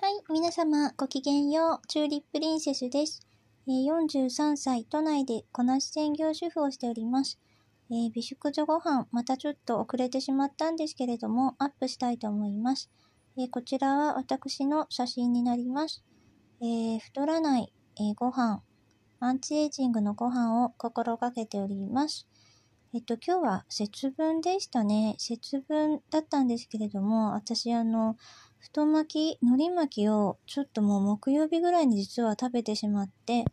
はい、皆様、ごきげんよう。チューリップリンセスです。え43歳、都内でこなし専業主婦をしております。えー、美食女ご飯、またちょっと遅れてしまったんですけれども、アップしたいと思います。えー、こちらは私の写真になります。え太らない、えご飯、アンチエイジングのご飯を心がけております。えっと、今日は節分でしたね。節分だったんですけれども、私、あの、太巻き、海苔巻きをちょっともう木曜日ぐらいに実は食べてしまって、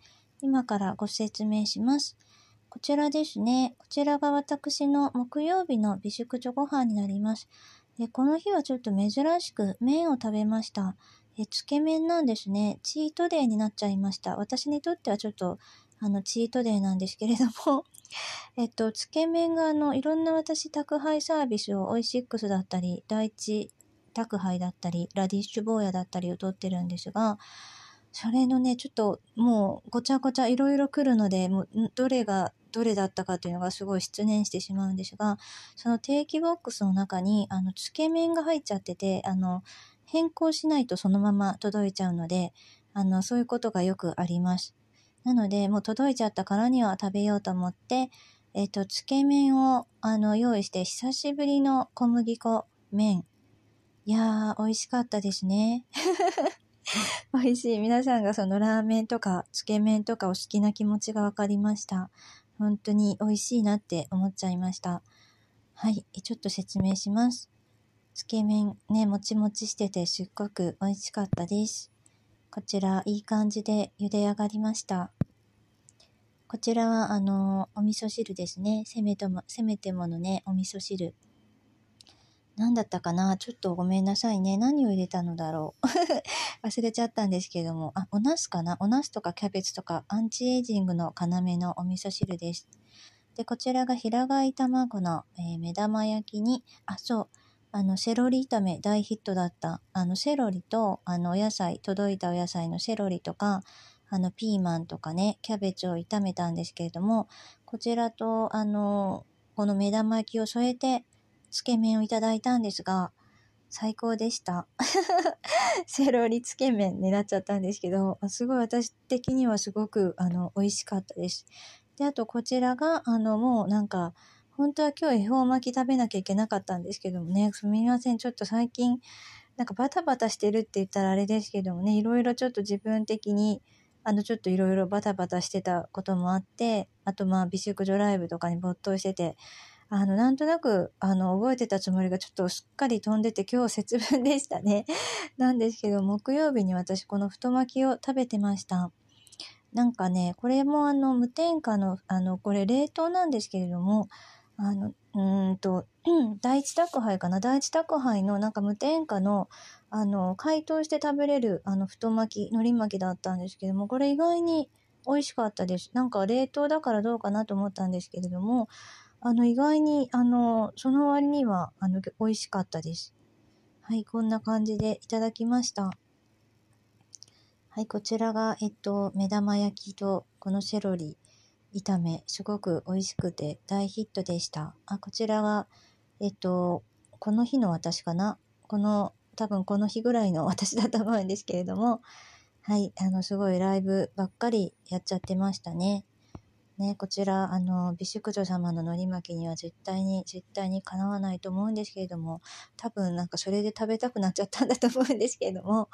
今からご説明します。こちらですね。こちらが私の木曜日の美食チョコ飯になります。でこの日はちょっと珍しく麺を食べました。えつけ麺なんですね。チートデイになっちゃいました。私にとってはちょっとあのチートデイなんですけれどもえっと、つけ麺があのいろんな私宅配サービスをオイシックスだったり、第一宅配だったり、ラディッシュ坊やだったりを撮ってるんですが、それのね、ちょっともうごちゃごちゃいろいろ来るので、もうどれがどれだったかというのがすごい失念してしまうんですが、その定期ボックスの中に、あの、つけ麺が入っちゃってて、あの、変更しないとそのまま届いちゃうので、あの、そういうことがよくあります。なので、もう届いちゃったからには食べようと思って、えっ、と、つけ麺を、あの、用意して、久しぶりの小麦粉、麺、いやー、美味しかったですね。美味しい。皆さんがそのラーメンとか、つけ麺とかお好きな気持ちがわかりました。本当に美味しいなって思っちゃいました。はい、ちょっと説明します。つけ麺ね、もちもちしててすっごく美味しかったです。こちら、いい感じで茹で上がりました。こちらは、あの、お味噌汁ですね。せめても、せめてものね、お味噌汁。何だったかなちょっとごめんなさいね。何を入れたのだろう。忘れちゃったんですけども。あ、おなすかなおなすとかキャベツとかアンチエイジングの要のお味噌汁です。で、こちらが平飼い卵の、えー、目玉焼きに、あ、そう、あの、セロリ炒め大ヒットだった。あの、セロリと、あの、お野菜、届いたお野菜のセロリとか、あの、ピーマンとかね、キャベツを炒めたんですけれども、こちらと、あの、この目玉焼きを添えて、つけ麺をいただいたんですが、最高でした。セロリつけ麺になっちゃったんですけど、すごい私的にはすごく、あの、美味しかったです。で、あとこちらが、あの、もうなんか、本当は今日恵方巻き食べなきゃいけなかったんですけどもね、すみません、ちょっと最近、なんかバタバタしてるって言ったらあれですけどもね、いろいろちょっと自分的に、あの、ちょっといろいろバタバタしてたこともあって、あとまあ、美食ドライブとかに没頭してて、あの、なんとなく、あの、覚えてたつもりがちょっとすっかり飛んでて今日節分でしたね。なんですけど、木曜日に私この太巻きを食べてました。なんかね、これもあの、無添加の、あの、これ冷凍なんですけれども、あの、うんと、第一宅配かな第一宅配のなんか無添加の、あの、解凍して食べれる、あの、太巻き、海苔巻きだったんですけども、これ意外に美味しかったです。なんか冷凍だからどうかなと思ったんですけれども、あの、意外に、あの、その割には、あの、美味しかったです。はい、こんな感じでいただきました。はい、こちらが、えっと、目玉焼きと、このセロリ炒め、すごく美味しくて大ヒットでした。あ、こちらは、えっと、この日の私かな。この、多分この日ぐらいの 私だと思うんですけれども、はい、あの、すごいライブばっかりやっちゃってましたね。ね、こちら、あの、美宿女様ののり巻きには絶対に、絶対にかなわないと思うんですけれども、多分なんかそれで食べたくなっちゃったんだと思うんですけれども、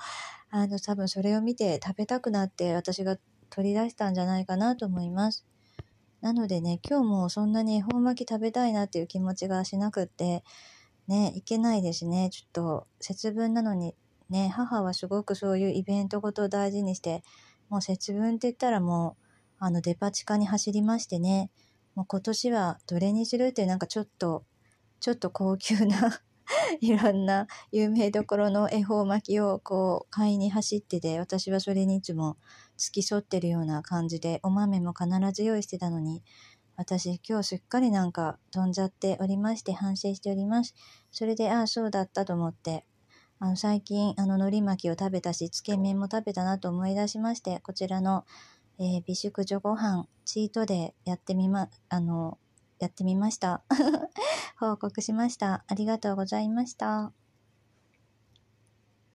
あの、多分それを見て食べたくなって私が取り出したんじゃないかなと思います。なのでね、今日もそんなに恵方巻き食べたいなっていう気持ちがしなくって、ね、いけないですね。ちょっと、節分なのに、ね、母はすごくそういうイベントごとを大事にして、もう節分って言ったらもう、あのデパ地下に走りましてね、もう今年はどれにするってなんかちょっと、ちょっと高級な いろんな有名どころの恵方巻きをこう買いに走ってて、私はそれにいつも付き添ってるような感じで、お豆も必ず用意してたのに、私今日すっかりなんか飛んじゃっておりまして反省しております。それで、ああ、そうだったと思って、あの最近あの海苔巻きを食べたし、つけ麺も食べたなと思い出しまして、こちらのえー、美食女ご飯チートでやってみま、あの、やってみました。報告しました。ありがとうございました。